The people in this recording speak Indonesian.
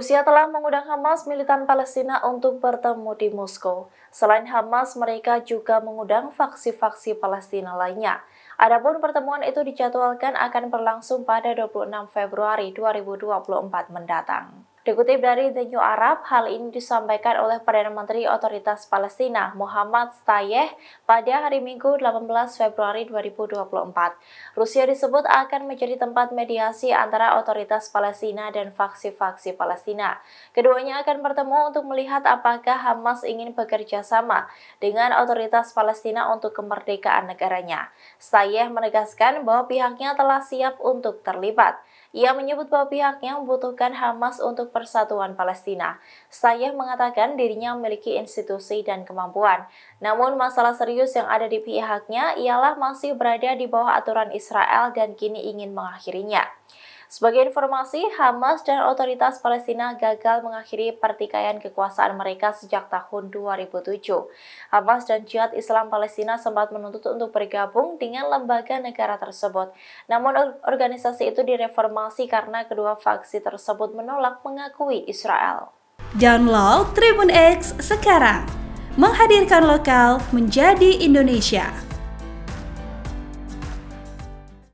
Rusia telah mengundang Hamas militan Palestina untuk bertemu di Moskow. Selain Hamas, mereka juga mengundang faksi-faksi Palestina lainnya. Adapun pertemuan itu dijadwalkan akan berlangsung pada 26 Februari 2024 mendatang. Dikutip dari The New Arab, hal ini disampaikan oleh Perdana Menteri Otoritas Palestina Muhammad Stayeh pada hari Minggu 18 Februari 2024. Rusia disebut akan menjadi tempat mediasi antara otoritas Palestina dan faksi-faksi Palestina. Keduanya akan bertemu untuk melihat apakah Hamas ingin bekerja sama dengan otoritas Palestina untuk kemerdekaan negaranya. Stayeh menegaskan bahwa pihaknya telah siap untuk terlibat. Ia menyebut bahwa pihaknya membutuhkan Hamas untuk persatuan Palestina. Saya mengatakan dirinya memiliki institusi dan kemampuan. Namun masalah serius yang ada di pihaknya ialah masih berada di bawah aturan Israel dan kini ingin mengakhirinya. Sebagai informasi, Hamas dan otoritas Palestina gagal mengakhiri pertikaian kekuasaan mereka sejak tahun 2007. Hamas dan Jihad Islam Palestina sempat menuntut untuk bergabung dengan lembaga negara tersebut. Namun organisasi itu direformasi informasi karena kedua faksi tersebut menolak mengakui Israel. Download Tribun X sekarang, menghadirkan lokal menjadi Indonesia.